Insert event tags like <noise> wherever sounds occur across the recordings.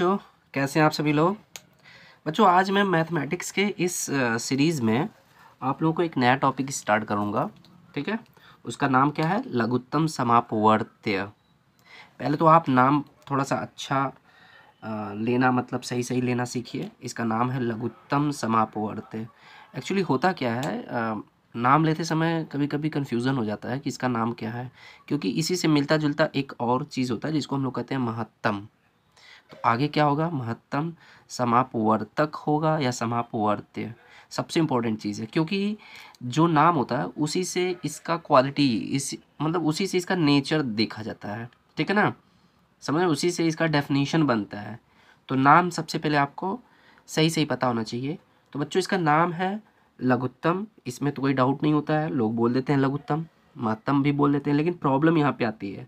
बच्चों कैसे हैं आप सभी लोग बच्चों आज मैं मैथमेटिक्स के इस सीरीज़ में आप लोगों को एक नया टॉपिक स्टार्ट करूंगा ठीक है उसका नाम क्या है लघुत्तम समापवर्त्य पहले तो आप नाम थोड़ा सा अच्छा लेना मतलब सही सही लेना सीखिए इसका नाम है लघुत्तम समापवर्त्य एक्चुअली होता क्या है नाम लेते समय कभी कभी कन्फ्यूज़न हो जाता है कि इसका नाम क्या है क्योंकि इसी से मिलता जुलता एक और चीज़ होता है जिसको हम लोग कहते हैं महत्तम तो आगे क्या होगा महत्तम समापवर्तक होगा या समापवर्त्य सबसे इम्पोर्टेंट चीज़ है क्योंकि जो नाम होता है उसी से इसका क्वालिटी इस मतलब उसी से इसका नेचर देखा जाता है ठीक है ना समझ उसी से इसका डेफिनेशन बनता है तो नाम सबसे पहले आपको सही सही पता होना चाहिए तो बच्चों इसका नाम है लघुत्तम इसमें तो कोई डाउट नहीं होता है लोग बोल देते हैं लघुत्तम महत्तम भी बोल देते हैं लेकिन प्रॉब्लम यहाँ पे आती है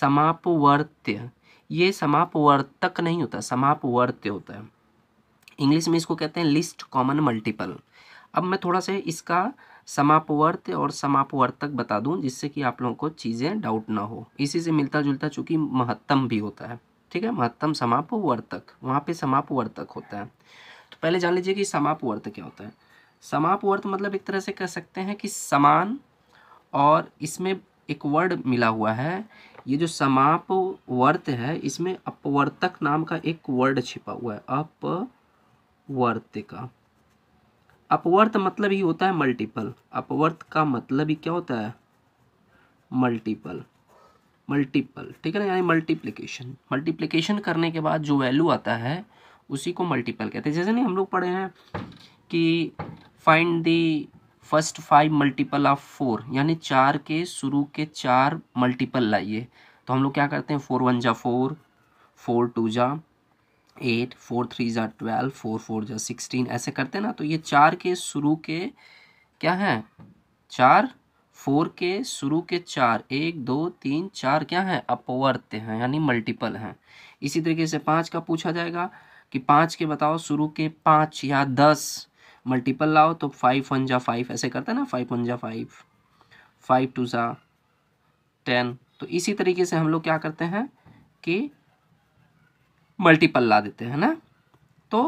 समापवर्त्य ये समापवर्तक नहीं होता समापवर्त्य होता है इंग्लिश में इसको कहते हैं लिस्ट कॉमन मल्टीपल अब मैं थोड़ा सा इसका समापवर्त और समापवर्तक बता दूं जिससे कि आप लोगों को चीज़ें डाउट ना हो इसी से मिलता जुलता चूँकि महत्तम भी होता है ठीक है महत्तम समापवर्तक वहाँ पे समापवर्तक होता है तो पहले जान लीजिए कि समापवर्त क्या होता है समापवर्त मतलब एक तरह से कह सकते हैं कि समान और इसमें एक वर्ड मिला हुआ है ये जो समाप वर्त है इसमें अपवर्तक नाम का एक वर्ड छिपा हुआ है अपवर्त का अपवर्त मतलब ही होता है मल्टीपल अपवर्त का मतलब ही क्या होता है मल्टीपल मल्टीपल ठीक है ना यानी मल्टीप्लिकेशन मल्टीप्लिकेशन करने के बाद जो वैल्यू आता है उसी को मल्टीपल कहते हैं जैसे नहीं हम लोग पढ़े हैं कि find the first five multiple of four यानी चार के शुरू के चार मल्टीपल लाइए तो हम लोग क्या करते हैं फोर वन जा फोर फोर टू जा एट फोर थ्री जा ट्वेल्व फोर फोर जा सिक्सटीन ऐसे करते हैं ना तो ये चार के शुरू के क्या हैं चार फोर के शुरू के चार एक दो तीन चार क्या हैं अपवर्त हैं यानी मल्टीपल हैं इसी तरीके से पाँच का पूछा जाएगा कि पाँच के बताओ शुरू के पाँच या दस मल्टीपल लाओ तो फाइव वन जा फाइव ऐसे करते हैं ना फाइव वन जा फाइव फाइव टू ज़ा टेन तो इसी तरीके से हम लोग क्या करते हैं कि मल्टीपल ला देते हैं ना तो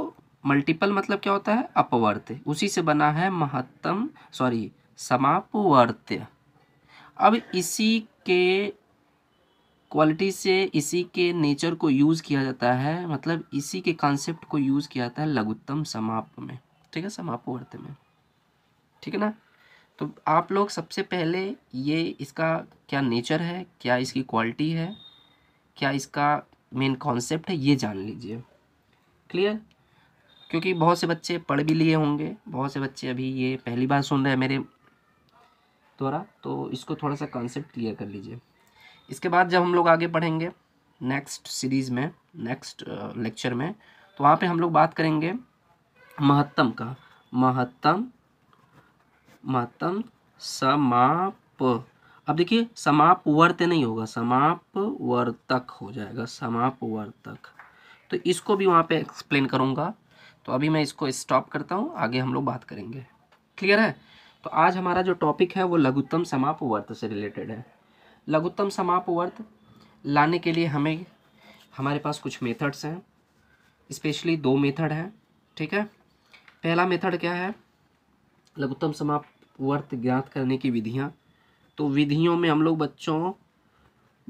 मल्टीपल मतलब क्या होता है अपवर्त्य उसी से बना है महत्तम सॉरी समापवर्त्य अब इसी के क्वालिटी से इसी के नेचर को यूज़ किया जाता है मतलब इसी के कॉन्सेप्ट को यूज़ किया जाता है लघुत्तम समाप्त में ठीक है समापवर्त में ठीक है ना तो आप लोग सबसे पहले ये इसका क्या नेचर है क्या इसकी क्वालिटी है क्या इसका मेन कॉन्सेप्ट है ये जान लीजिए क्लियर क्योंकि बहुत से बच्चे पढ़ भी लिए होंगे बहुत से बच्चे अभी ये पहली बार सुन रहे हैं मेरे द्वारा तो इसको थोड़ा सा कॉन्सेप्ट क्लियर कर लीजिए इसके बाद जब हम लोग आगे पढ़ेंगे नेक्स्ट सीरीज़ में नेक्स्ट लेक्चर में तो वहाँ पे हम लोग बात करेंगे महत्तम का महत्तम महत्तम समाप अब देखिए समाप वर्त नहीं होगा समाप वर्तक हो जाएगा समाप वर्तक तो इसको भी वहाँ पे एक्सप्लेन करूँगा तो अभी मैं इसको स्टॉप करता हूँ आगे हम लोग बात करेंगे क्लियर है तो आज हमारा जो टॉपिक है वो लघुत्तम समाप वर्त से रिलेटेड है लघुत्तम समाप वर्त लाने के लिए हमें हमारे पास कुछ मेथड्स हैं स्पेशली दो मेथड हैं ठीक है पहला मेथड क्या है लघुत्तम समाप्त वर्त ज्ञात करने की विधियाँ तो विधियों में हम लोग बच्चों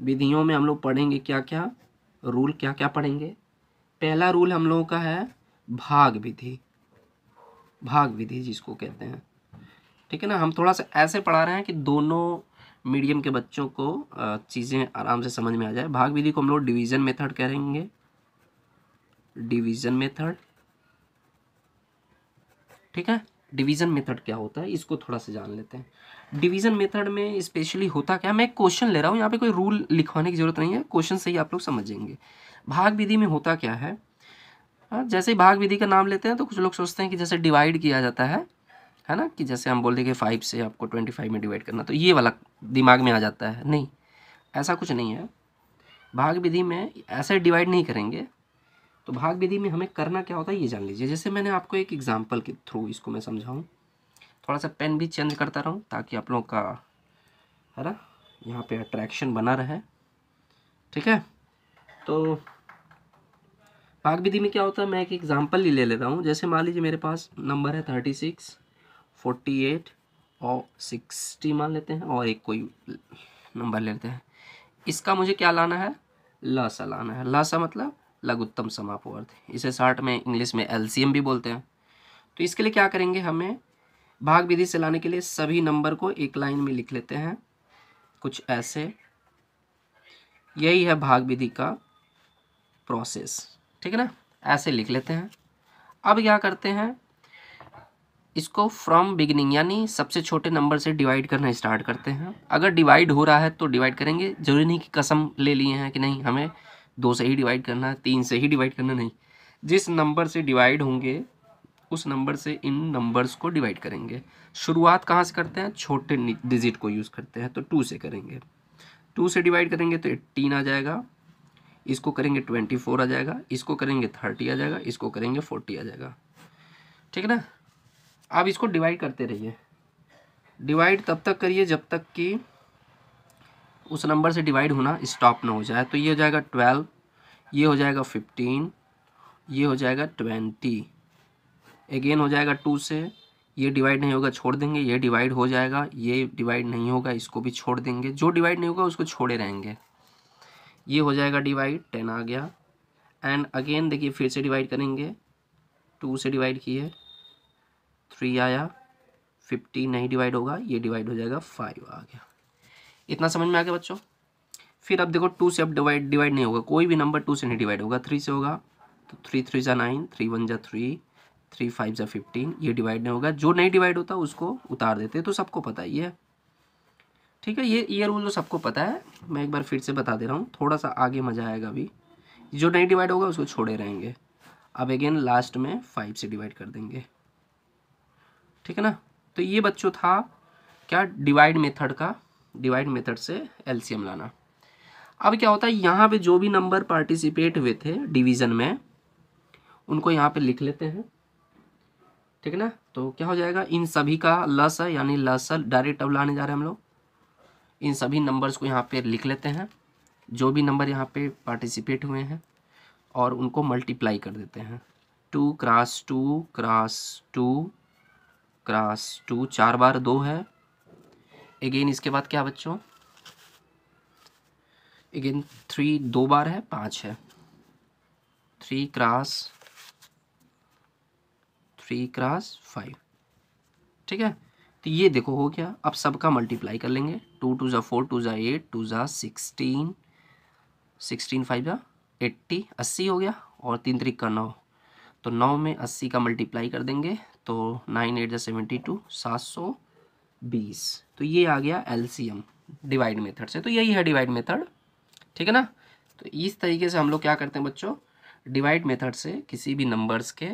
विधियों में हम लोग पढ़ेंगे क्या क्या रूल क्या क्या पढ़ेंगे पहला रूल हम लोगों का है भाग विधि भाग विधि जिसको कहते हैं ठीक है ना हम थोड़ा सा ऐसे पढ़ा रहे हैं कि दोनों मीडियम के बच्चों को चीज़ें आराम से समझ में आ जाए भाग विधि को हम लोग डिवीज़न मेथड करेंगे डिवीज़न मेथड ठीक है डिवीज़न मेथड क्या होता है इसको थोड़ा सा जान लेते हैं डिवीज़न मेथड में स्पेशली होता क्या मैं एक क्वेश्चन ले रहा हूँ यहाँ पे कोई रूल लिखवाने की ज़रूरत नहीं है क्वेश्चन से ही आप लोग समझेंगे भाग विधि में होता क्या है हाँ, जैसे भाग विधि का नाम लेते हैं तो कुछ लोग सोचते हैं कि जैसे डिवाइड किया जाता है है ना कि जैसे हम बोल दें कि फाइव से आपको ट्वेंटी फाइव में डिवाइड करना तो ये वाला दिमाग में आ जाता है नहीं ऐसा कुछ नहीं है भाग विधि में ऐसे डिवाइड नहीं करेंगे तो भाग विधि में हमें करना क्या होता है ये जान लीजिए जैसे मैंने आपको एक एग्जाम्पल के थ्रू इसको मैं समझाऊँ थोड़ा सा पेन भी चेंज करता रहूँ ताकि आप लोगों का है ना यहाँ पे अट्रैक्शन बना रहे ठीक है तो भाग विधि में क्या होता है मैं एक एग्जाम्पल ही ले लेता हूँ जैसे मान लीजिए मेरे पास नंबर है थर्टी सिक्स फोर्टी एट और सिक्सटी मान लेते हैं और एक कोई नंबर लेते हैं इसका मुझे क्या लाना है लसा लाना है लसा मतलब लघुत्तम समापवर्त इसे शार्ट में इंग्लिश में एल भी बोलते हैं तो इसके लिए क्या करेंगे हमें भाग विधि से लाने के लिए सभी नंबर को एक लाइन में लिख लेते हैं कुछ ऐसे यही है भाग विधि का प्रोसेस ठीक है ना ऐसे लिख लेते हैं अब क्या करते हैं इसको फ्रॉम बिगिनिंग यानी सबसे छोटे नंबर से डिवाइड करना स्टार्ट करते हैं अगर डिवाइड हो रहा है तो डिवाइड करेंगे जरूरी नहीं कि कसम ले लिए हैं कि नहीं हमें दो से ही डिवाइड करना है तीन से ही डिवाइड करना नहीं जिस नंबर से डिवाइड होंगे उस नंबर से इन नंबर्स को डिवाइड करेंगे शुरुआत कहाँ से करते हैं छोटे डिजिट को यूज़ करते हैं तो टू से करेंगे टू से डिवाइड करेंगे तो एट्टीन आ जाएगा इसको करेंगे ट्वेंटी फोर आ जाएगा इसको करेंगे थर्टी आ जाएगा इसको करेंगे फोर्टी आ जाएगा ठीक है ना आप इसको डिवाइड करते रहिए डिवाइड तब तक करिए जब तक कि उस नंबर से डिवाइड होना स्टॉप ना हो जाए तो ये हो जाएगा ट्वेल्व ये हो जाएगा फिफ्टीन ये हो जाएगा ट्वेंटी अगेन हो जाएगा टू से ये डिवाइड नहीं होगा छोड़ देंगे ये डिवाइड हो जाएगा ये डिवाइड नहीं होगा इसको भी छोड़ देंगे जो डिवाइड नहीं होगा उसको छोड़े रहेंगे ये हो जाएगा डिवाइड टेन आ गया एंड अगेन देखिए फिर से डिवाइड करेंगे टू से डिवाइड किए थ्री आया फिफ्टी नहीं डिवाइड होगा ये डिवाइड हो जाएगा फाइव आ गया इतना समझ में आ गया बच्चों फिर आप देखो टू से अब डिवाइड डिवाइड नहीं होगा कोई भी नंबर टू से नहीं डिवाइड होगा थ्री से होगा तो थ्री थ्री ज़ा नाइन थ्री वन ज़ा थ्री थ्री फाइव ज़ा फिफ्टीन ये डिवाइड नहीं होगा जो नहीं डिवाइड होता उसको उतार देते तो सबको पता ही है ठीक है ये ये रूल तो सबको पता है मैं एक बार फिर से बता दे रहा हूँ थोड़ा सा आगे मज़ा आएगा अभी जो नहीं डिवाइड होगा उसको छोड़े रहेंगे अब अगेन लास्ट में फाइव से डिवाइड कर देंगे ठीक है ना तो ये बच्चों था क्या डिवाइड मेथड का डिवाइड मेथड से एलसीएम लाना अब क्या होता है यहाँ पे जो भी नंबर पार्टिसिपेट हुए थे डिवीज़न में उनको यहाँ पे लिख लेते हैं ठीक है ना तो क्या हो जाएगा इन सभी का लस है यानी लस डायरेक्ट अब लाने जा रहे हैं हम लोग इन सभी नंबर्स को यहाँ पे लिख लेते हैं जो भी नंबर यहाँ पे पार्टिसिपेट हुए हैं और उनको मल्टीप्लाई कर देते हैं two cross two cross two cross two चार बार दो है अगेन इसके बाद क्या बच्चों अगेन थ्री दो बार है पाँच है three cross three cross five ठीक है तो ये देखो हो गया अब सबका मल्टीप्लाई कर लेंगे टू टू ज़ा फोर टू ज़ा एट टू ज़ा सिक्सटीन सिक्सटीन फाइव या एट्टी अस्सी हो गया और तीन तरीक का नौ तो नौ में अस्सी का मल्टीप्लाई कर देंगे तो नाइन एट ज़ा सेवेंटी टू सात सौ बीस तो ये आ गया एलसीएम डिवाइड मेथड से तो यही है डिवाइड मेथड ठीक है ना तो इस तरीके से हम लोग क्या करते हैं बच्चों डिवाइड मेथड से किसी भी नंबर्स के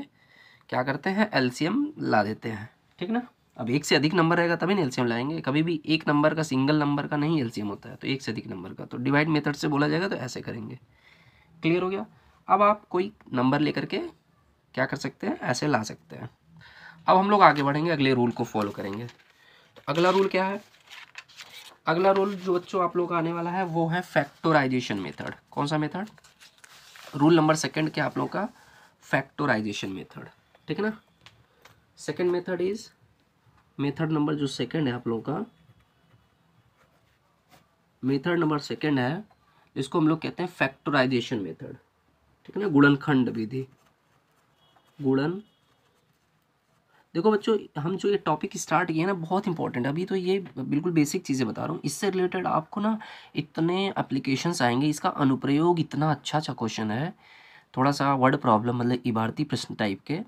क्या करते हैं एलसीएम ला देते हैं ठीक ना अब एक से अधिक नंबर रहेगा तभी ना एलसीएम लाएंगे कभी भी एक नंबर का सिंगल नंबर का नहीं एलसीएम होता है तो एक से अधिक नंबर का तो डिवाइड मेथड से बोला जाएगा तो ऐसे करेंगे क्लियर हो गया अब आप कोई नंबर लेकर के क्या कर सकते हैं ऐसे ला सकते हैं अब हम लोग आगे बढ़ेंगे अगले रूल को फॉलो करेंगे अगला रूल क्या है अगला रूल जो बच्चों आप लोग का आने वाला है वो है फैक्टोराइजेशन मेथड कौन सा मेथड रूल नंबर सेकंड क्या आप लोग का फैक्टोराइजेशन मेथड ठीक है ना second method is method number जो सेकंड है आप लोग का मेथड नंबर सेकंड है इसको हम लोग कहते हैं फैक्टोराइजेशन मेथड ठीक है ना गुड़नखंड विधि गुड़न देखो बच्चों हम जो ये टॉपिक स्टार्ट किए ना बहुत इंपॉर्टेंट अभी तो ये बिल्कुल बेसिक चीज़ें बता रहा हूँ इससे रिलेटेड आपको ना इतने एप्लीकेशंस आएंगे इसका अनुप्रयोग इतना अच्छा अच्छा क्वेश्चन है थोड़ा सा वर्ड प्रॉब्लम मतलब इबारती प्रश्न टाइप के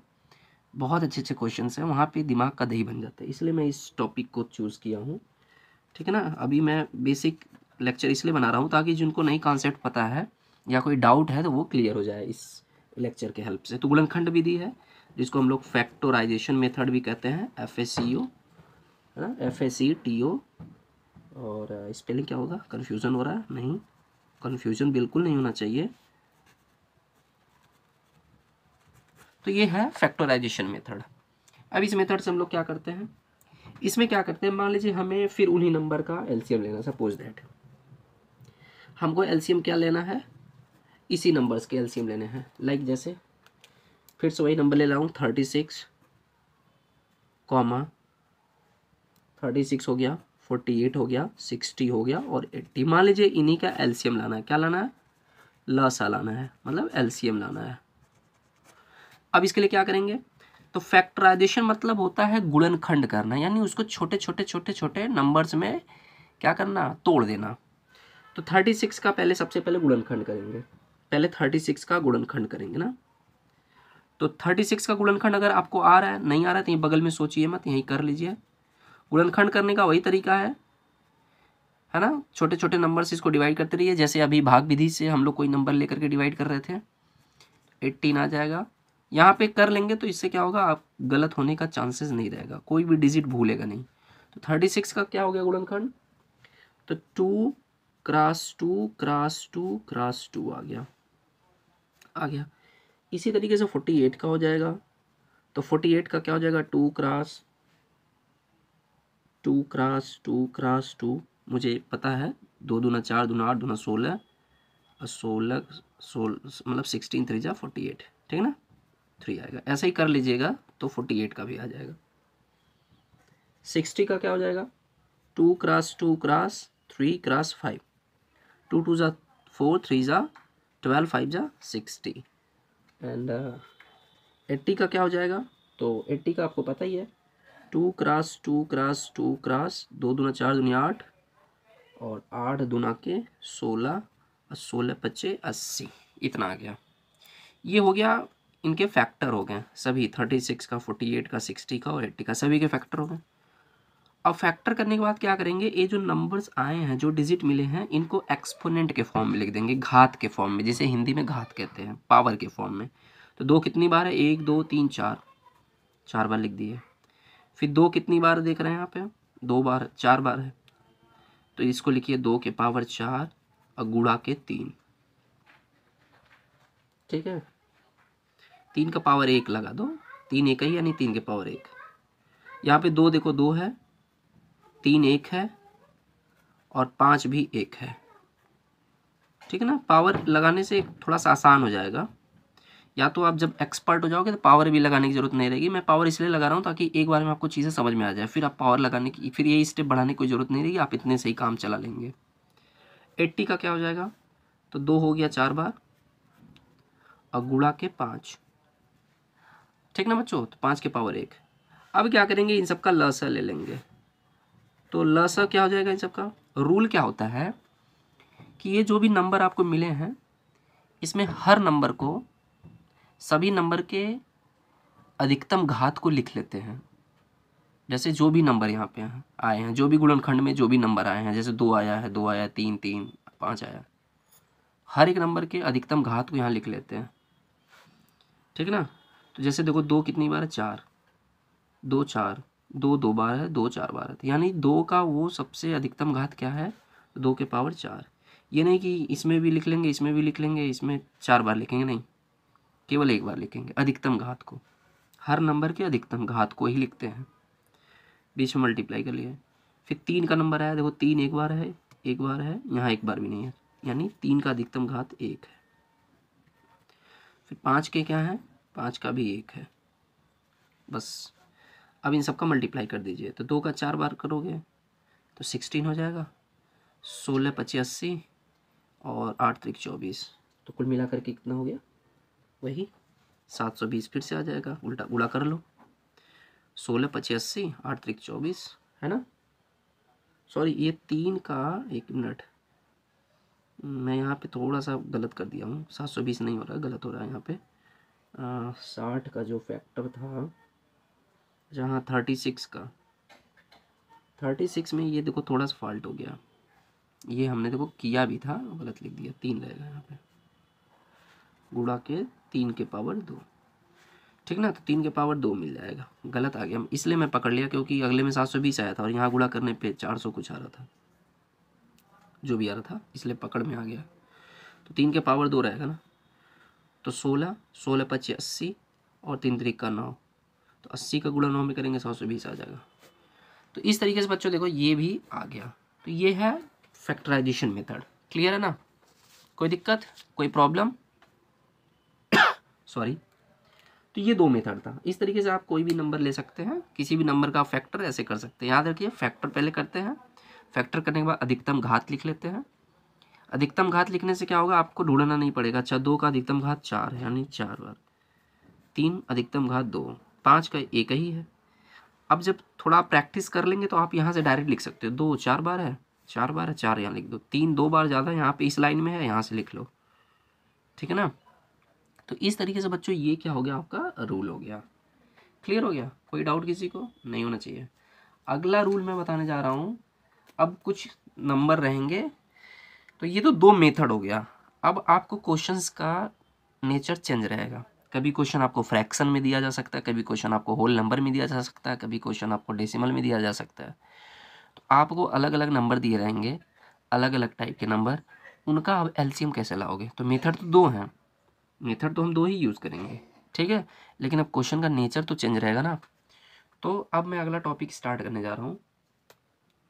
बहुत अच्छे अच्छे क्वेश्चन हैं वहाँ पर दिमाग का दही बन जाता है इसलिए मैं इस टॉपिक को चूज़ किया हूँ ठीक है ना अभी मैं बेसिक लेक्चर इसलिए बना रहा हूँ ताकि जिनको नई कॉन्सेप्ट पता है या कोई डाउट है तो वो क्लियर हो जाए इस लेक्चर के हेल्प से तो गुलनखंड विधि है जिसको हम लोग फैक्टोराइजेशन मेथड भी कहते हैं एफ एस सी ओ है ना F S C T O और स्पेलिंग क्या होगा कन्फ्यूज़न हो रहा है नहीं कन्फ्यूज़न बिल्कुल नहीं होना चाहिए तो ये है फैक्टराइजेशन मेथड अब इस मेथड से हम लोग क्या करते हैं इसमें क्या करते हैं मान लीजिए हमें फिर उन्हीं नंबर का एलसीएम लेना सपोज दैट हमको एलसीएम क्या लेना है इसी नंबर्स के एलसीएम लेने हैं लाइक like जैसे फिर से वही नंबर ले रहा हूँ thirty six comma thirty six हो गया फोर्टी एट हो गया सिक्सटी हो गया और एट्टी मान लीजिए इन्हीं का एलसीएम लाना है क्या लाना है लसा लाना है मतलब एलसीएम लाना है अब इसके लिए क्या करेंगे तो फैक्टराइजेशन मतलब होता है गुणनखंड करना यानी उसको छोटे छोटे छोटे छोटे नंबर्स में क्या करना तोड़ देना तो थर्टी सिक्स का पहले सबसे पहले गुणनखंड करेंगे पहले थर्टी सिक्स का गुणनखंड करेंगे ना तो थर्टी सिक्स का गुणनखंड अगर आपको आ रहा है नहीं आ रहा है तो यहीं बगल में सोचिए मत यहीं कर लीजिए गुणनखंड करने का वही तरीका है है ना छोटे छोटे नंबर से इसको डिवाइड करते रहिए जैसे अभी भाग विधि से हम लोग कोई नंबर लेकर के डिवाइड कर रहे थे एट्टीन आ जाएगा यहाँ पे कर लेंगे तो इससे क्या होगा आप गलत होने का चांसेस नहीं रहेगा कोई भी डिजिट भूलेगा नहीं तो थर्टी सिक्स का क्या हो गया गुणनखंड तो two cross two cross two cross two आ गया आ गया इसी तरीके से फोर्टी एट का हो जाएगा तो फोर्टी एट का क्या हो जाएगा two cross two cross two cross two मुझे पता है दो दूना चार दूना आठ दूना सोलह और सोलह सोल मतलब सिक्सटीन थ्री जा फोर्टी एट ठीक है ना थ्री आएगा ऐसा ही कर लीजिएगा तो फोर्टी एट का भी आ जाएगा सिक्सटी का क्या हो जाएगा two cross two cross three cross five two two ज़ा फोर थ्री ज़ा ट्वेल्व फाइव ज़ा सिक्सटी एंड uh, एट्टी का क्या हो जाएगा तो एट्टी का आपको पता ही है two cross two cross two cross दो दुना चार दुनिया आठ और आठ दुना के सोलह और सोलह पच्चे अस्सी इतना आ गया ये हो गया इनके फैक्टर हो गए सभी थर्टी सिक्स का फोर्टी एट का सिक्सटी का और एट्टी का सभी के फैक्टर हो गए अब फैक्टर करने के बाद क्या करेंगे ये जो नंबर्स आए हैं जो डिजिट मिले हैं इनको एक्सपोनेंट के फॉर्म में लिख देंगे घात के फॉर्म में जिसे हिंदी में घात कहते हैं पावर के फॉर्म में तो दो कितनी बार है एक दो तीन चार चार बार लिख दिए फिर दो कितनी बार देख रहे हैं यहाँ पे दो बार चार बार है तो इसको लिखिए दो के पावर चार और गुड़ा के तीन ठीक है तीन का पावर एक लगा दो तीन एक ही यानी तीन के पावर एक यहाँ पे दो देखो दो है तीन एक है और पाँच भी एक है ठीक है ना पावर लगाने से थोड़ा सा आसान हो जाएगा या तो आप जब एक्सपर्ट हो जाओगे तो पावर भी लगाने की ज़रूरत नहीं रहेगी मैं पावर इसलिए लगा रहा हूँ ताकि एक बार में आपको चीज़ें समझ में आ जाए फिर आप पावर लगाने की फिर ये स्टेप बढ़ाने की ज़रूरत नहीं रहेगी आप इतने से ही काम चला लेंगे एट्टी का क्या हो जाएगा तो दो हो गया चार बार और गुड़ा के पाँच ठीक ना बच्चों तो पाँच के पावर एक अब क्या करेंगे इन सब का लस ले लेंगे तो लस क्या हो जाएगा इन सबका रूल क्या होता है कि ये जो भी नंबर आपको मिले हैं इसमें हर नंबर को सभी नंबर के अधिकतम घात को लिख लेते हैं जैसे जो भी नंबर यहाँ पे आए हैं जो भी गुणनखंड में जो भी नंबर आए हैं जैसे दो आया है दो आया तीन तीन पाँच आया हर एक नंबर के अधिकतम घात को यहाँ लिख लेते हैं ठीक है ना तो जैसे देखो दो कितनी बार है चार दो चार दो दो बार है दो चार बार है यानी दो का वो सबसे अधिकतम घात क्या है दो के पावर चार ये नहीं कि इसमें भी लिख लेंगे इसमें भी लिख लेंगे इसमें चार बार लिखेंगे नहीं केवल एक बार लिखेंगे अधिकतम घात को हर नंबर के अधिकतम घात को ही लिखते हैं बीच में मल्टीप्लाई कर लिए फिर तीन का नंबर आया देखो तीन एक बार है एक बार है यहाँ एक बार भी नहीं है यानी तीन का अधिकतम घात एक है फिर पाँच के क्या है पाँच का भी एक है बस अब इन सबका मल्टीप्लाई कर दीजिए तो दो का चार बार करोगे तो सिक्सटीन हो जाएगा सोलह पच्चीस अस्सी और आठ तरीक चौबीस तो कुल मिला करके कितना हो गया वही सात सौ बीस फिर से आ जाएगा उल्टा उड़ा कर लो सोलह अस्सी आठ तरीक चौबीस है ना सॉरी ये तीन का एक मिनट मैं यहाँ पे थोड़ा सा गलत कर दिया हूँ सात सौ बीस नहीं हो रहा गलत हो रहा है यहाँ पे साठ का जो फैक्टर था अच्छा हाँ थर्टी सिक्स का थर्टी सिक्स में ये देखो थोड़ा सा फॉल्ट हो गया ये हमने देखो किया भी था गलत लिख दिया तीन रहेगा यहाँ पे गुड़ा के तीन के पावर दो ठीक ना तो तीन के पावर दो मिल जाएगा गलत आ गया इसलिए मैं पकड़ लिया क्योंकि अगले में सात सौ बीस आया था और यहाँ गुड़ा करने पे चार सौ कुछ आ रहा था जो भी आ रहा था इसलिए पकड़ में आ गया तो तीन के पावर दो रहेगा ना तो सोलह सोलह पच्चीस अस्सी और तीन तरीक का नौ तो अस्सी का गुणा नौ में करेंगे सात सौ बीस आ जाएगा तो इस तरीके से बच्चों देखो ये भी आ गया तो ये है फैक्टराइजेशन मेथड क्लियर है ना कोई दिक्कत कोई प्रॉब्लम सॉरी <coughs> तो ये दो मेथड था इस तरीके से आप कोई भी नंबर ले सकते हैं किसी भी नंबर का फैक्टर ऐसे कर सकते हैं याद रखिए फैक्टर पहले करते हैं फैक्टर करने के बाद अधिकतम घात लिख लेते हैं अधिकतम घात लिखने से क्या होगा आपको ढूंढना नहीं पड़ेगा अच्छा दो का अधिकतम घात चार है यानी चार बार तीन अधिकतम घात दो पाँच का एक ही है अब जब थोड़ा प्रैक्टिस कर लेंगे तो आप यहाँ से डायरेक्ट लिख सकते हो दो चार बार है चार बार है चार यहाँ लिख दो तीन दो बार ज़्यादा यहाँ पे इस लाइन में है यहाँ से लिख लो ठीक है ना तो इस तरीके से बच्चों ये क्या हो गया आपका रूल हो गया क्लियर हो गया कोई डाउट किसी को नहीं होना चाहिए अगला रूल मैं बताने जा रहा हूँ अब कुछ नंबर रहेंगे तो ये तो दो मेथड हो गया अब आपको क्वेश्चंस का नेचर चेंज रहेगा कभी क्वेश्चन आपको फ्रैक्शन में दिया जा सकता है कभी क्वेश्चन आपको होल नंबर में दिया जा सकता है कभी क्वेश्चन आपको डेसिमल में दिया जा सकता है तो आपको अलग अलग नंबर दिए रहेंगे अलग अलग टाइप के नंबर उनका आप एल कैसे लाओगे तो मेथड तो दो हैं मेथड तो हम दो ही यूज़ करेंगे ठीक है लेकिन अब क्वेश्चन का नेचर तो चेंज रहेगा ना तो अब मैं अगला टॉपिक स्टार्ट करने जा रहा हूँ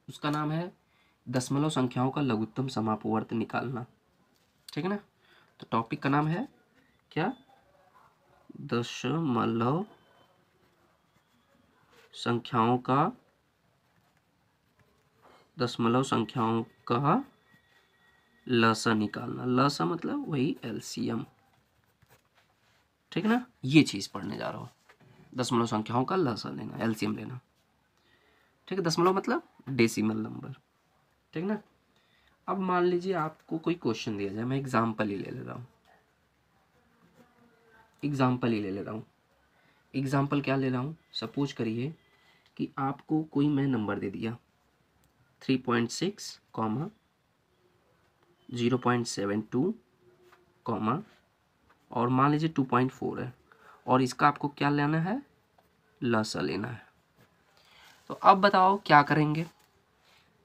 उसका नाम है दशमलव संख्याओं का लघुत्तम समापवर्त निकालना ठीक है ना तो टॉपिक का नाम है क्या दशमलव संख्याओं का दशमलव संख्याओं का लसा निकालना लसा मतलब वही एलसीएम ठीक है ना ये चीज़ पढ़ने जा रहा हूँ दशमलव संख्याओं का लसा लेना एलसीएम लेना ठीक है दशमलव मतलब डेसिमल नंबर ठीक है ना अब मान लीजिए आपको कोई क्वेश्चन दिया जाए मैं एग्जाम्पल ही ले ले रहा हूँ एग्ज़ाम्पल ही ले ले रहा हूँ एग्ज़ाम्पल क्या ले रहा हूँ सपोज करिए कि आपको कोई मैं नंबर दे दिया three point six comma zero point seven two comma और मान लीजिए टू पॉइंट फोर है और इसका आपको क्या लेना है लसा लेना है तो अब बताओ क्या करेंगे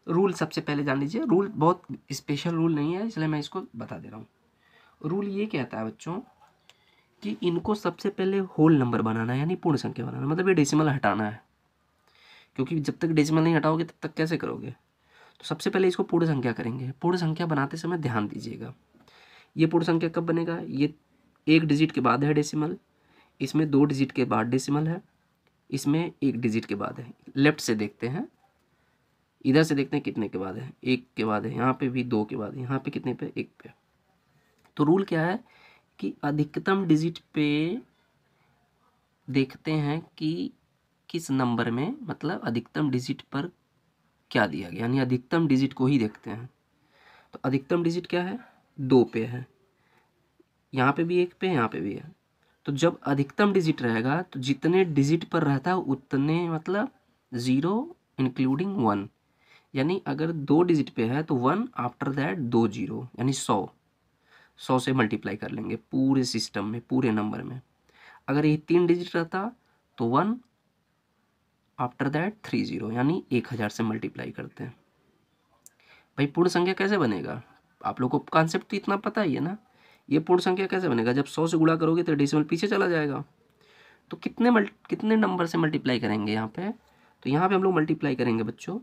रूल सबसे पहले जान लीजिए रूल बहुत स्पेशल रूल नहीं है इसलिए मैं इसको बता दे रहा हूँ रूल ये कहता है बच्चों कि इनको सबसे पहले होल नंबर बनाना है यानी पूर्ण संख्या बनाना मतलब ये डेसिमल हटाना है क्योंकि जब तक डेसिमल नहीं हटाओगे तब तक कैसे करोगे तो सबसे पहले इसको पूर्ण संख्या करेंगे पूर्ण संख्या बनाते समय ध्यान दीजिएगा ये पूर्ण संख्या कब बनेगा ये एक डिजिट के बाद है डेसिमल इसमें दो डिजिट के बाद डेसिमल है इसमें एक डिजिट के बाद है लेफ्ट से देखते हैं इधर से देखते हैं कितने के बाद है एक के बाद है यहाँ पे भी दो के बाद है यहाँ पे कितने पे एक पे तो रूल क्या है कि अधिकतम डिजिट पे देखते हैं कि किस नंबर में मतलब अधिकतम डिजिट पर क्या दिया गया यानी अधिकतम डिजिट को ही देखते हैं तो अधिकतम डिजिट क्या है दो पे है यहाँ पे भी एक पे यहाँ पे भी है तो जब अधिकतम डिजिट रहेगा तो जितने डिजिट पर रहता है उतने मतलब ज़ीरो इंक्लूडिंग वन यानी अगर दो डिजिट पे है तो वन आफ्टर दैट दो जीरो यानी सौ सौ से मल्टीप्लाई कर लेंगे पूरे सिस्टम में पूरे नंबर में अगर ये तीन डिजिट रहता तो one after that three zero यानी एक हज़ार से मल्टीप्लाई करते हैं भाई पूर्ण संख्या कैसे बनेगा आप लोग को कॉन्सेप्ट तो इतना पता ही है ना ये पूर्ण संख्या कैसे बनेगा जब सौ से गुड़ा करोगे तो डेसिमल पीछे चला जाएगा तो कितने मल्ट कितने नंबर से मल्टीप्लाई करेंगे यहाँ पे तो यहाँ पे हम लोग मल्टीप्लाई करेंगे बच्चों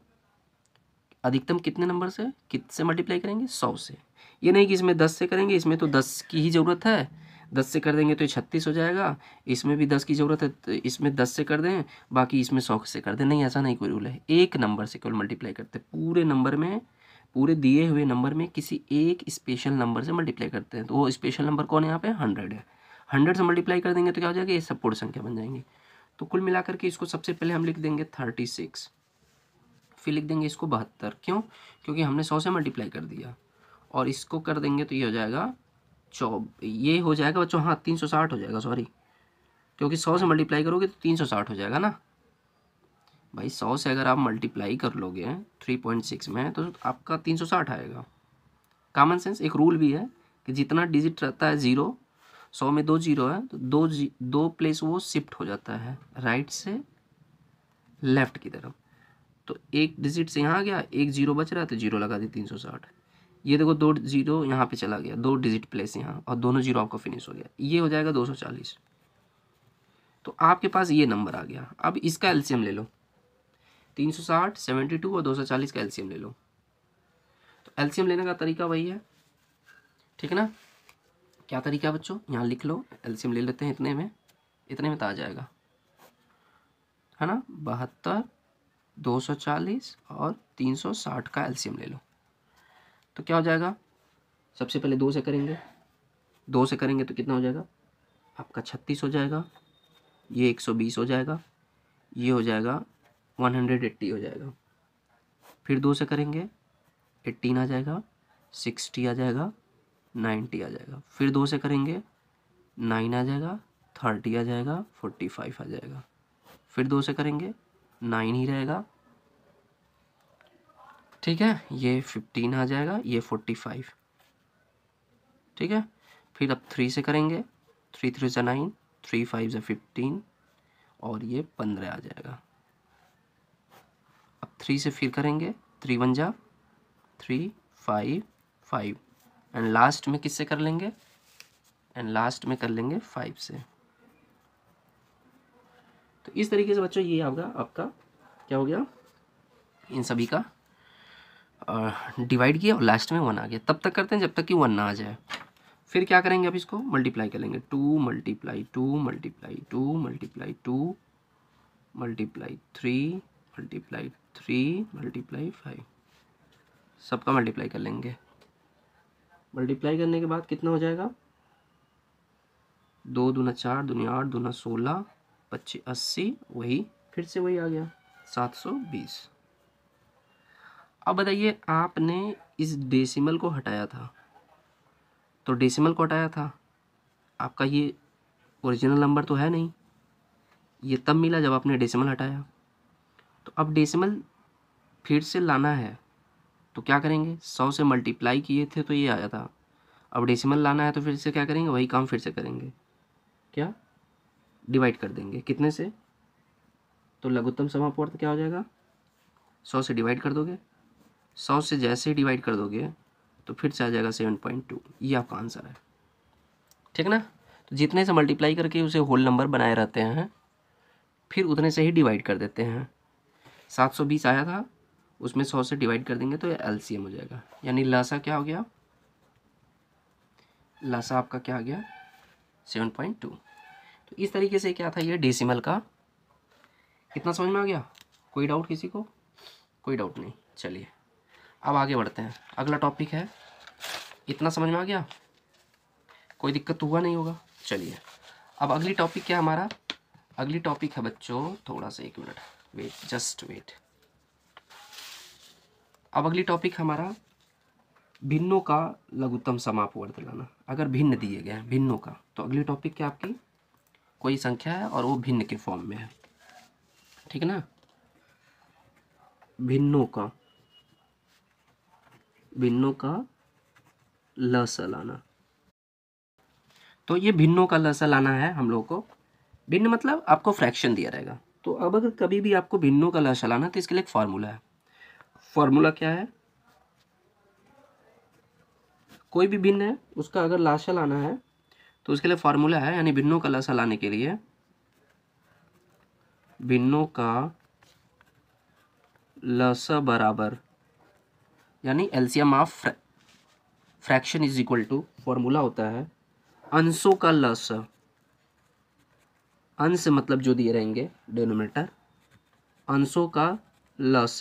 अधिकतम कितने नंबर से कित से मल्टीप्लाई करेंगे सौ से ये नहीं कि इसमें दस से करेंगे इसमें तो दस की ही ज़रूरत है दस से कर देंगे तो ये छत्तीस हो जाएगा इसमें भी दस की ज़रूरत है तो इसमें दस से कर दें बाकी इसमें सौ से कर दें नहीं ऐसा नहीं कोई रूल है एक नंबर से केवल मल्टीप्लाई करते पूरे नंबर में पूरे दिए हुए नंबर में किसी एक स्पेशल नंबर से मल्टीप्लाई करते हैं तो वो स्पेशल नंबर कौन है यहाँ पे हंड्रेड है हंड्रेड से मल्टीप्लाई कर देंगे तो क्या हो जाएगा ये सब पूर्ण संख्या बन जाएंगी तो कुल मिलाकर के इसको सबसे पहले हम लिख देंगे थर्टी सिक्स फिर लिख देंगे इसको बहत्तर क्यों क्योंकि हमने सौ से मल्टीप्लाई कर दिया और इसको कर देंगे तो ये हो जाएगा चौ ये हो जाएगा बच्चों हाँ तीन सौ साठ हो जाएगा सॉरी क्योंकि सौ से मल्टीप्लाई करोगे तो तीन सौ साठ हो जाएगा ना भाई सौ से अगर आप मल्टीप्लाई कर लोगे थ्री पॉइंट सिक्स में तो आपका तीन सौ साठ आएगा कॉमन सेंस एक रूल भी है कि जितना डिजिट रहता है ज़ीरो सौ में दो जीरो है तो दो जी दो प्लेस वो शिफ्ट हो जाता है राइट से लेफ़्ट की तरफ तो एक डिजिट से यहाँ गया एक जीरो बच रहा है तो जीरो लगा दी तीन सौ साठ ये देखो दो जीरो यहाँ पे चला गया दो डिजिट प्लेस यहाँ और दोनों जीरो आपका फिनिश हो गया ये हो जाएगा दो सौ चालीस तो आपके पास ये नंबर आ गया अब इसका एल्सीयम ले लो तीन सौ साठ सेवेंटी टू और दो सौ चालीस का एल्सीयम ले लो तो एल्सीयम लेने का तरीका वही है ठीक है ना क्या तरीका है बच्चों यहाँ लिख लो एल्सीयम ले लेते हैं इतने में इतने में तो आ जाएगा है ना बहत्तर 240 और 360 का एल्शियम ले लो तो क्या हो जाएगा सबसे पहले दो से करेंगे दो से करेंगे तो कितना हो जाएगा आपका छत्तीस हो जाएगा ये एक सौ बीस हो जाएगा ये हो जाएगा वन हंड्रेड एट्टी हो जाएगा फिर दो से करेंगे 18 आ जाएगा सिक्सटी आ जाएगा नाइन्टी आ जाएगा फिर दो से करेंगे नाइन आ जाएगा थर्टी आ जाएगा फोर्टी फाइव आ जाएगा फिर दो से करेंगे नाइन ही रहेगा ठीक है ये फिफ्टीन आ जाएगा ये फोर्टी फाइव ठीक है फिर अब थ्री से करेंगे थ्री थ्री ज़ा नाइन थ्री फाइव ज़ा फिफ्टीन और ये पंद्रह आ जाएगा अब थ्री से फिर करेंगे थ्री वन जा three five five and last में किससे कर लेंगे एंड लास्ट में कर लेंगे फाइव से तो इस तरीके से बच्चों ये आपका आपका क्या हो गया इन सभी का डिवाइड किया और लास्ट में वन आ गया तब तक करते हैं जब तक कि वन ना आ जाए फिर क्या करेंगे आप इसको मल्टीप्लाई करेंगे two multiply two multiply two multiply two multiply three multiply three multiply five सबका मल्टीप्लाई कर लेंगे मल्टीप्लाई करने के बाद कितना हो जाएगा दो दूना चार दूनी आठ दूना सोलह पच्चीस अस्सी वही फिर से वही आ गया सात सौ बीस अब बताइए आपने इस डेसिमल को हटाया था तो डेसिमल को हटाया था आपका ये ओरिजिनल नंबर तो है नहीं ये तब मिला जब आपने डेसिमल हटाया तो अब डेसिमल फिर से लाना है तो क्या करेंगे सौ से मल्टीप्लाई किए थे तो ये आया था अब डेसिमल लाना है तो फिर से क्या करेंगे वही काम फिर से करेंगे क्या डिवाइड कर देंगे कितने से तो लघुत्तम समापवर्त क्या हो जाएगा सौ से डिवाइड कर दोगे सौ से जैसे ही डिवाइड कर दोगे तो फिर से आ जाएगा सेवन पॉइंट टू ये आपका आंसर है ठीक ना तो जितने से मल्टीप्लाई करके उसे होल नंबर बनाए रहते हैं फिर उतने से ही डिवाइड कर देते हैं सात सौ बीस आया था उसमें सौ से डिवाइड कर देंगे तो एल सी एम हो जाएगा यानी लासा क्या हो गया लासा आपका क्या आ गया सेवन पॉइंट टू तो इस तरीके से क्या था ये डेसिमल का इतना समझ में आ गया कोई डाउट किसी को कोई डाउट नहीं चलिए अब आगे बढ़ते हैं अगला टॉपिक है इतना समझ में आ गया कोई दिक्कत हुआ नहीं होगा चलिए अब अगली टॉपिक क्या हमारा अगली टॉपिक है बच्चों थोड़ा सा एक मिनट वेट जस्ट वेट अब अगली टॉपिक हमारा भिन्नों का लघुत्तम समाप्त लाना अगर भिन्न दिए गए भिन्नों का तो अगली टॉपिक क्या आपकी कोई संख्या है और वो भिन्न के फॉर्म में है ठीक है ना भिन्नों का भिन्नों का लस लाना तो ये भिन्नों का लस लाना है हम लोगों को भिन्न मतलब आपको फ्रैक्शन दिया रहेगा तो अब अगर कभी भी आपको भिन्नों का लस लाना तो इसके लिए एक फार्मूला है फार्मूला क्या है कोई भी भिन्न है उसका अगर लाशा लाना है तो उसके लिए फार्मूला है यानी भिन्नों का लसा लाने के लिए भिन्नों का लसा बराबर यानी LCM of fraction is equal to formula होता है अंशों का लस अंश मतलब जो दिए रहेंगे डिनोमीटर अंशों का लस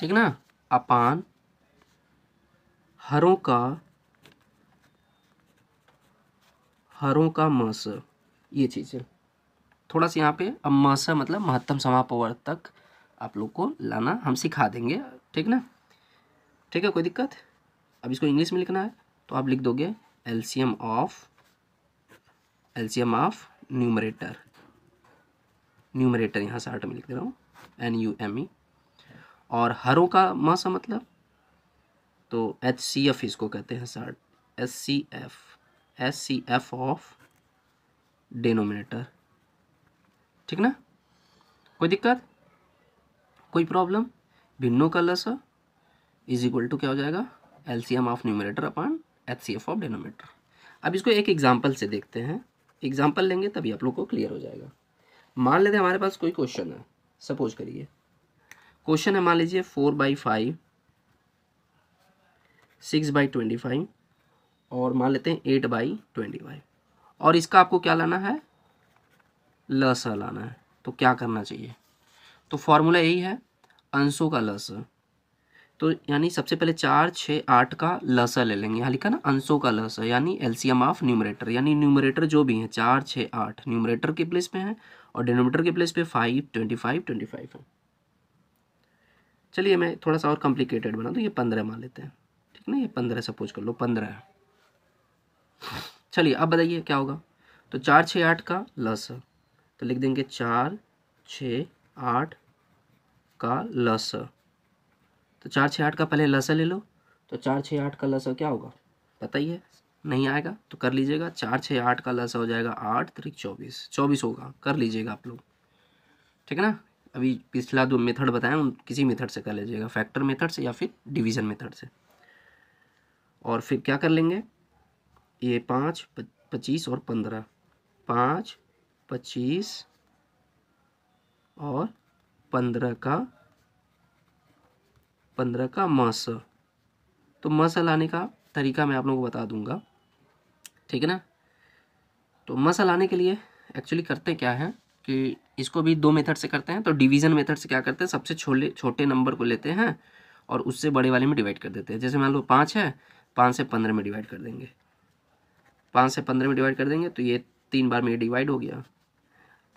ठीक ना अपान हरों का हरों का मास ये चीज़ थोड़ा सा यहाँ पे अब मास मतलब महत्तम समापवर तक आप लोग को लाना हम सिखा देंगे ठीक ना ठीक है कोई दिक्कत अब इसको इंग्लिश में लिखना है तो आप लिख दोगे LCM of LCM of numerator numerator यहाँ से में लिख दे रहा हूँ एन यू एम ई और हरों का मासा मतलब तो एच सी एफ इसको कहते हैं short S C F S C F of denominator ठीक ना कोई दिक्कत कोई प्रॉब्लम भिन्नो का लस इज इक्वल टू क्या हो जाएगा L C M of numerator upon H C F of denominator अब इसको एक एग्जाम्पल से देखते हैं एग्जाम्पल लेंगे तभी आप लोग को क्लियर हो जाएगा मान लेते हैं हमारे पास कोई क्वेश्चन है सपोज करिए क्वेश्चन है मान लीजिए four by five six by twenty five और मान लेते हैं एट बाई ट्वेंटी फाइव और इसका आपको क्या लाना है लस लाना है तो क्या करना चाहिए तो फॉर्मूला यही है अंशों का लस तो यानी सबसे पहले चार छः आठ का लस ले लेंगे यहाँ लिखा ना अंशों का लस यानी एलसीएम ऑफ न्यूमरेटर यानी न्यूमरेटर जो भी हैं चार छः आठ न्यूमरेटर के प्लेस पे हैं और डिनोमीटर के प्लेस पे five twenty five twenty five है चलिए मैं थोड़ा सा और कॉम्प्लिकेटेड बना दूँ ये पंद्रह मान लेते हैं ठीक ना ये पंद्रह सपोज कर लो पंद्रह है चलिए अब बताइए क्या होगा तो चार छः आठ का लस तो लिख देंगे चार छ आठ का लस तो चार छः आठ का पहले लस ले लो तो चार छः आठ का लस क्या होगा बताइए नहीं आएगा तो कर लीजिएगा चार छः आठ का लस हो जाएगा आठ तरीक चौबीस चौबीस होगा कर लीजिएगा आप लोग ठीक है ना अभी पिछला दो मेथड बताएं उन किसी मेथड से कर लीजिएगा फैक्टर मेथड से या फिर डिवीज़न मेथड से और फिर क्या कर लेंगे ये पाँच पच्चीस और पंद्रह पाँच पच्चीस और पंद्रह का पंद्रह का मास तो मस लाने का तरीका मैं आप लोगों को बता दूंगा ठीक है ना तो मस लाने के लिए एक्चुअली करते क्या है कि इसको भी दो मेथड से करते हैं तो डिवीज़न मेथड से क्या करते हैं सबसे छोटे छोटे नंबर को लेते हैं और उससे बड़े वाले में डिवाइड कर देते हैं जैसे मान लो पाँच है पाँच से पंद्रह में डिवाइड कर देंगे पाँच से पंद्रह में डिवाइड कर देंगे तो ये तीन बार में डिवाइड हो गया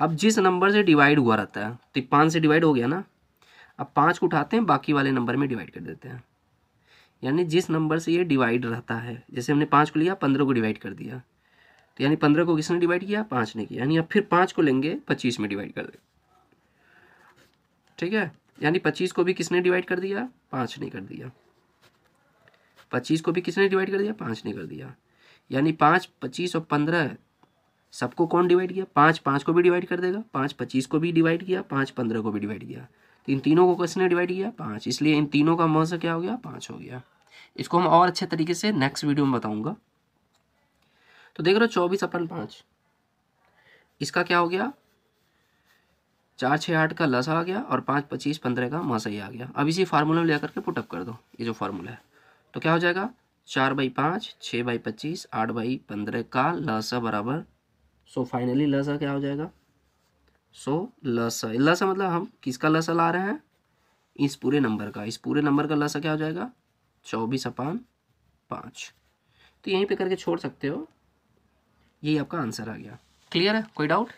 अब जिस नंबर से डिवाइड हुआ रहता है तो पाँच से डिवाइड हो गया ना अब पाँच को उठाते हैं बाकी वाले नंबर में डिवाइड कर देते हैं यानी जिस नंबर से ये डिवाइड रहता है जैसे हमने पाँच को लिया पंद्रह को डिवाइड कर दिया तो यानी पंद्रह को किसने डिवाइड किया पाँच ने किया यानी अब फिर पाँच को लेंगे पच्चीस में डिवाइड कर देंगे ठीक है यानी पच्चीस को भी किसने डिवाइड कर दिया पाँच ने कर दिया पच्चीस को भी किसने डिवाइड कर दिया पाँच ने कर दिया यानी पाँच पच्चीस और पंद्रह सबको कौन डिवाइड किया पाँच पाँच को भी डिवाइड कर देगा पाँच पच्चीस को भी डिवाइड किया पाँच पंद्रह को भी डिवाइड किया तो इन तीनों को किसने डिवाइड किया पाँच इसलिए इन तीनों का मौसा क्या हो गया पाँच हो गया इसको हम और अच्छे तरीके से नेक्स्ट वीडियो में बताऊँगा तो देख रहे हो चौबीस अपन पाँच इसका क्या हो गया चार छः आठ का लस आ गया और पाँच पच्चीस पंद्रह का मासा ही आ गया अब इसी फार्मूला में ले करके पुटअप कर दो ये जो फार्मूला है तो क्या हो जाएगा चार बाई पाँच छः बाई पच्चीस आठ बाई पंद्रह का लसा बराबर सो फाइनली लसा क्या हो जाएगा सो लसा लसा मतलब हम किसका लसा ला रहे हैं इस पूरे नंबर का इस पूरे नंबर का लसा क्या हो जाएगा चौबीस अपान पाँच तो यहीं पे करके छोड़ सकते हो यही आपका आंसर आ गया क्लियर है कोई डाउट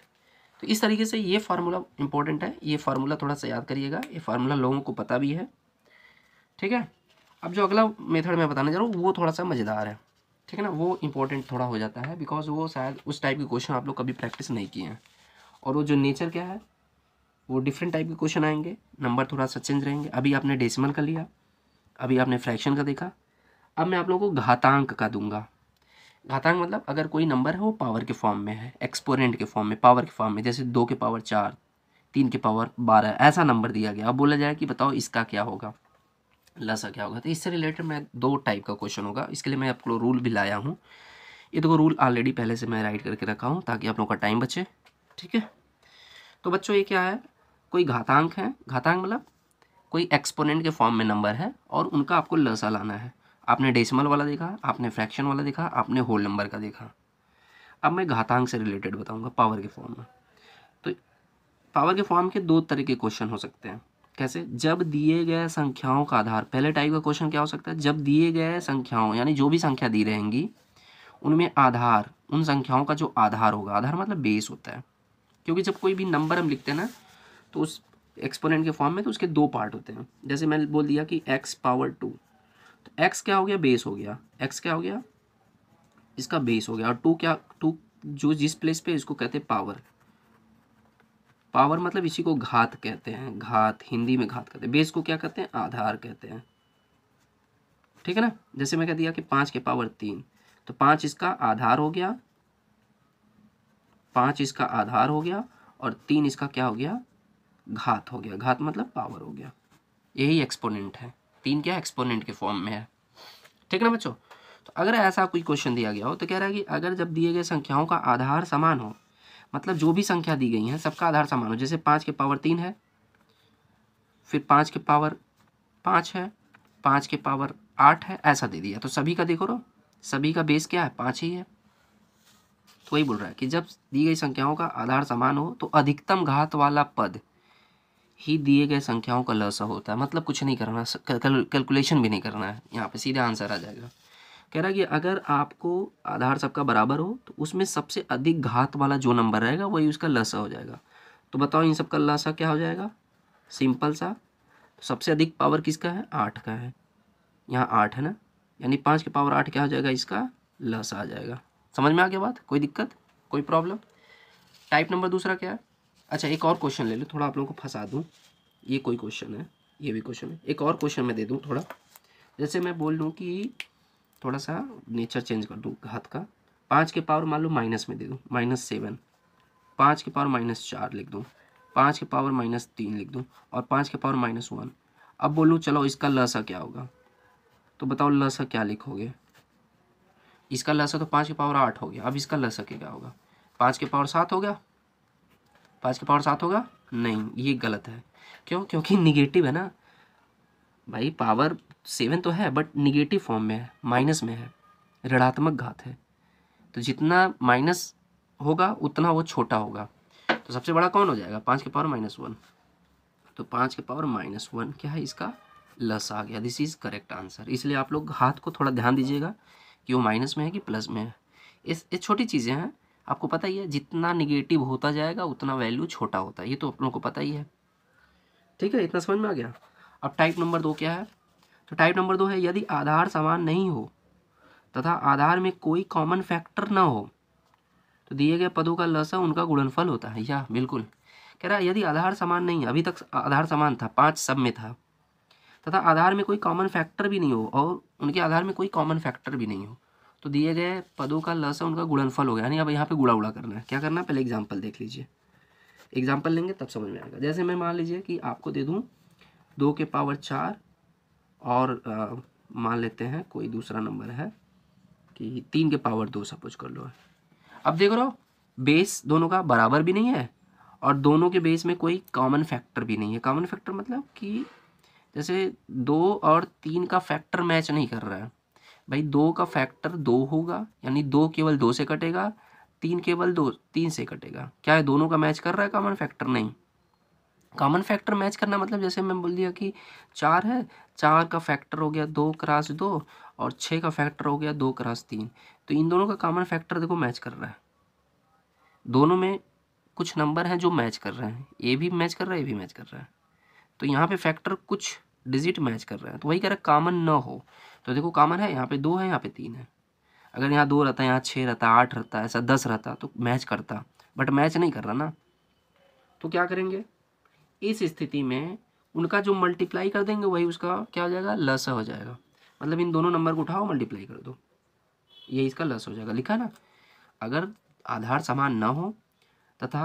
तो इस तरीके से ये फार्मूला इंपॉर्टेंट है ये फार्मूला थोड़ा सा याद करिएगा ये फार्मूला लोगों को पता भी है ठीक है अब जो अगला मेथड मैं बताने जा रहा हूँ वो थोड़ा सा मज़ेदार है ठीक है ना वो इंपॉर्टेंट थोड़ा हो जाता है बिकॉज वो शायद उस टाइप के क्वेश्चन आप लोग कभी प्रैक्टिस नहीं किए हैं और वो जो नेचर क्या है वो डिफरेंट टाइप के क्वेश्चन आएंगे नंबर थोड़ा सा चेंज रहेंगे अभी आपने डेसिमल का लिया अभी आपने फ्रैक्शन का देखा अब मैं आप लोगों को घातांक का दूंगा घातांक मतलब अगर कोई नंबर है वो पावर के फॉर्म में है एक्सपोरेंट के फॉर्म में पावर के फॉर्म में जैसे दो के पावर चार तीन के पावर बारह ऐसा नंबर दिया गया अब बोला जाए कि बताओ इसका क्या होगा लसा क्या होगा तो इससे रिलेटेड मैं दो टाइप का क्वेश्चन होगा इसके लिए मैं आपको रूल भी लाया हूँ ये देखो रूल ऑलरेडी पहले से मैं राइट करके रखा हूँ ताकि आप लोगों का टाइम बचे ठीक है तो बच्चों ये क्या है कोई घातांक है घातांक मतलब कोई एक्सपोनेंट के फॉर्म में नंबर है और उनका आपको लसा लाना है आपने डेसिमल वाला देखा आपने फ्रैक्शन वाला देखा आपने होल नंबर का देखा अब मैं घातांक से रिलेटेड बताऊँगा पावर के फॉर्म में तो पावर के फॉर्म के दो तरह के क्वेश्चन हो सकते हैं कैसे जब दिए गए संख्याओं का आधार पहले टाइप का क्वेश्चन क्या हो सकता है जब दिए गए संख्याओं यानी जो भी संख्या दी रहेंगी उनमें आधार उन संख्याओं का जो आधार होगा आधार मतलब बेस होता है क्योंकि जब कोई भी नंबर हम लिखते हैं ना तो उस एक्सपोनेंट के फॉर्म में तो उसके दो पार्ट होते हैं जैसे मैंने बोल दिया कि एक्स पावर टू तो एक्स क्या हो गया बेस हो गया एक्स क्या हो गया इसका बेस हो गया और टू क्या टू जो जिस प्लेस पे इसको कहते हैं पावर पावर मतलब इसी को घात कहते हैं घात हिंदी में घात कहते हैं बेस को क्या कहते हैं आधार कहते हैं ठीक है ना जैसे मैं कह दिया कि पाँच के पावर तीन तो पाँच इसका आधार हो गया पाँच इसका आधार हो गया और तीन इसका क्या हो गया घात हो गया घात मतलब पावर हो गया यही एक्सपोनेंट है तीन क्या एक्सपोनेंट के फॉर्म में है ठीक है ना बच्चों तो अगर ऐसा कोई क्वेश्चन दिया गया हो तो कह रहा है कि अगर जब दिए गए संख्याओं का आधार समान हो मतलब जो भी संख्या दी गई है सबका आधार समान हो जैसे पाँच के पावर तीन है फिर पाँच के पावर पाँच है पाँच के पावर आठ है ऐसा दे दिया तो सभी का देखो रो सभी का बेस क्या है पाँच ही है तो वही बोल रहा है कि जब दी गई संख्याओं का आधार समान हो तो अधिकतम घात वाला पद ही दिए गए संख्याओं का लस होता है मतलब कुछ नहीं करना कैलकुलेशन भी नहीं करना है यहाँ पे सीधा आंसर आ जाएगा कह रहा है कि अगर आपको आधार सबका बराबर हो तो उसमें सबसे अधिक घात वाला जो नंबर रहेगा वही उसका लसा हो जाएगा तो बताओ इन सबका लसा क्या हो जाएगा सिंपल सा तो सबसे अधिक पावर किसका है आठ का है यहाँ आठ है ना यानी पाँच के पावर आठ क्या हो जाएगा इसका लसा आ जाएगा समझ में आ गया बात कोई दिक्कत कोई प्रॉब्लम टाइप नंबर दूसरा क्या है अच्छा एक और क्वेश्चन ले लो थोड़ा आप लोगों को फंसा दूँ ये कोई क्वेश्चन है ये भी क्वेश्चन है एक और क्वेश्चन मैं दे दूँ थोड़ा जैसे मैं बोल लूँ कि थोड़ा सा नेचर चेंज कर दूँ घात का पाँच के पावर मान लो माइनस में दे दूँ माइनस सेवन पाँच के पावर माइनस चार लिख दूँ पाँच के पावर माइनस तीन लिख दूँ और पाँच के पावर माइनस वन अब बोलूँ चलो इसका लसा क्या होगा तो बताओ लसा क्या लिखोगे इसका लसा तो पाँच के पावर आठ हो गया अब इसका लसा क्या होगा पाँच के पावर सात हो गया पाँच के पावर सात होगा नहीं ये गलत है क्यों क्योंकि निगेटिव है ना भाई पावर सेवन तो है बट निगेटिव फॉर्म में है माइनस में है ऋणात्मक घात है तो जितना माइनस होगा उतना वो छोटा होगा तो सबसे बड़ा कौन हो जाएगा पाँच के पावर माइनस वन तो पाँच के पावर माइनस वन क्या है इसका लस आ गया दिस इज़ करेक्ट आंसर इसलिए आप लोग हाथ को थोड़ा ध्यान दीजिएगा कि वो माइनस में है कि प्लस में है इस ये छोटी चीज़ें हैं आपको पता ही है जितना निगेटिव होता जाएगा उतना वैल्यू छोटा होता है ये तो आप लोगों को पता ही है ठीक है इतना समझ में आ गया अब टाइप नंबर दो क्या है तो टाइप नंबर दो है यदि आधार समान नहीं हो तथा आधार में कोई कॉमन फैक्टर ना हो तो दिए गए पदों का लस उनका गुणनफल होता है या बिल्कुल कह रहा है यदि आधार समान नहीं अभी तक आधार समान था पाँच सब में था तथा आधार में कोई कॉमन फैक्टर भी नहीं हो और उनके आधार में कोई कॉमन फैक्टर भी नहीं हो तो दिए गए पदों का लस उनका गुणनफल हो गया यानी अब यहाँ पे गुड़ा उड़ा करना है क्या करना है पहले एग्जाम्पल देख लीजिए एग्जाम्पल लेंगे तब समझ में आएगा जैसे मैं मान लीजिए कि आपको दे दूँ दो के पावर चार और मान लेते हैं कोई दूसरा नंबर है कि तीन के पावर दो सपोज कर लो अब देख रहो बेस दोनों का बराबर भी नहीं है और दोनों के बेस में कोई कॉमन फैक्टर भी नहीं है कॉमन फैक्टर मतलब कि जैसे दो और तीन का फैक्टर मैच नहीं कर रहा है भाई दो का फैक्टर दो होगा यानी दो केवल दो से कटेगा तीन केवल दो तीन से कटेगा क्या है दोनों का मैच कर रहा है कॉमन फैक्टर नहीं कॉमन फैक्टर मैच करना मतलब जैसे मैं बोल दिया कि चार है चार का फैक्टर हो गया दो क्रास दो और छः का फैक्टर हो गया दो क्रास तीन तो इन दोनों का कॉमन फैक्टर देखो मैच कर रहा है दोनों में कुछ नंबर हैं जो मैच कर रहे हैं ये भी मैच कर रहा है ए भी मैच कर रहा है तो यहाँ पे फैक्टर कुछ डिजिट मैच कर रहा है तो वही कह रहा है कामन न हो तो देखो कामन है यहाँ पे दो है यहाँ पे तीन है अगर यहाँ दो रहता है यहाँ छः रहता आठ रहता है ऐसा दस रहता तो मैच करता बट मैच नहीं कर रहा ना तो क्या करेंगे इस स्थिति में उनका जो मल्टीप्लाई कर देंगे वही उसका क्या हो जाएगा लस हो जाएगा मतलब इन दोनों नंबर को उठाओ मल्टीप्लाई कर दो ये इसका लस हो जाएगा लिखा ना अगर आधार समान ना हो तथा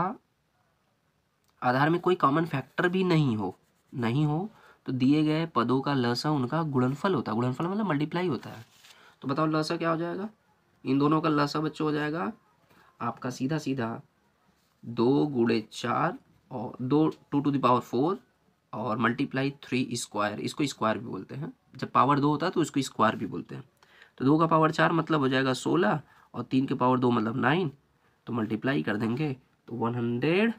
आधार में कोई कॉमन फैक्टर भी नहीं हो नहीं हो तो दिए गए पदों का लस उनका गुणनफल होता है गुणनफल मतलब मल्टीप्लाई होता है तो बताओ लस क्या हो जाएगा इन दोनों का लस बच्चों हो जाएगा आपका सीधा सीधा दो गुड़े चार और दो टू टू दावर फोर और मल्टीप्लाई थ्री स्क्वायर इसको स्क्वायर भी बोलते हैं जब पावर दो होता है तो इसको स्क्वायर भी बोलते हैं तो दो का पावर चार मतलब हो जाएगा सोलह और तीन के पावर दो मतलब नाइन तो मल्टीप्लाई कर देंगे तो वन हंड्रेड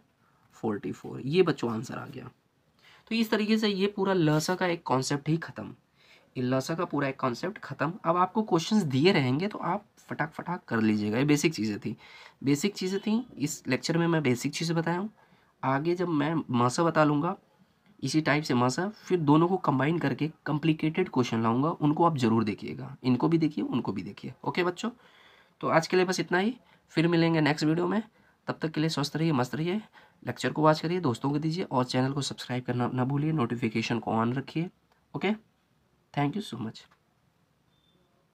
फोर्टी फोर ये बच्चों आंसर आ गया तो इस तरीके से ये पूरा लसा का एक कॉन्सेप्ट ही ख़त्म लसा का पूरा एक कॉन्सेप्ट ख़त्म अब आपको क्वेश्चंस दिए रहेंगे तो आप फटाक फटाक कर लीजिएगा ये बेसिक चीज़ें थी बेसिक चीज़ें थी इस लेक्चर में मैं बेसिक चीज़ें बताया हूँ आगे जब मैं मासा बता लूँगा इसी टाइप से मासा फिर दोनों को कंबाइन करके कॉम्प्लिकेटेड क्वेश्चन लाऊंगा उनको आप ज़रूर देखिएगा इनको भी देखिए उनको भी देखिए ओके बच्चों तो आज के लिए बस इतना ही फिर मिलेंगे नेक्स्ट वीडियो में तब तक के लिए स्वस्थ रहिए मस्त रहिए लेक्चर को वॉच करिए दोस्तों को दीजिए और चैनल को सब्सक्राइब करना ना भूलिए नोटिफिकेशन को ऑन रखिए okay thank you so much